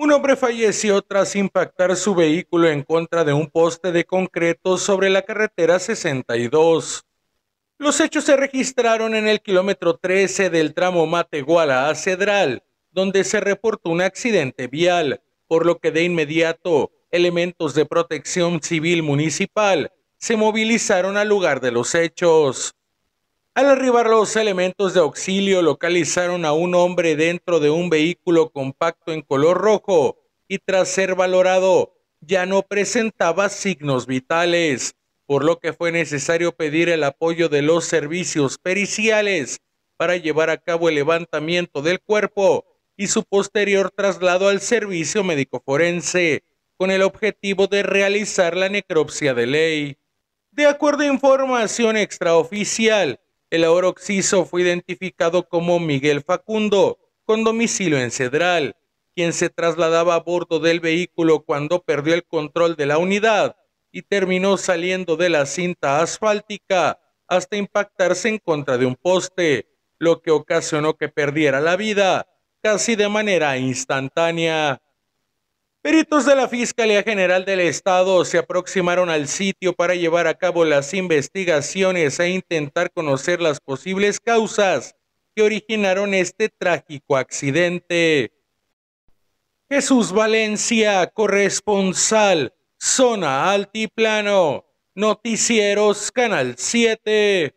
Un hombre falleció tras impactar su vehículo en contra de un poste de concreto sobre la carretera 62. Los hechos se registraron en el kilómetro 13 del tramo Matehuala a Cedral, donde se reportó un accidente vial, por lo que de inmediato elementos de protección civil municipal se movilizaron al lugar de los hechos. Al arribar los elementos de auxilio localizaron a un hombre dentro de un vehículo compacto en color rojo y tras ser valorado ya no presentaba signos vitales, por lo que fue necesario pedir el apoyo de los servicios periciales para llevar a cabo el levantamiento del cuerpo y su posterior traslado al servicio médico forense con el objetivo de realizar la necropsia de ley. De acuerdo a información extraoficial, el ahora fue identificado como Miguel Facundo, con domicilio en Cedral, quien se trasladaba a bordo del vehículo cuando perdió el control de la unidad y terminó saliendo de la cinta asfáltica hasta impactarse en contra de un poste, lo que ocasionó que perdiera la vida casi de manera instantánea. Peritos de la Fiscalía General del Estado se aproximaron al sitio para llevar a cabo las investigaciones e intentar conocer las posibles causas que originaron este trágico accidente. Jesús Valencia, corresponsal, zona altiplano, noticieros, Canal 7.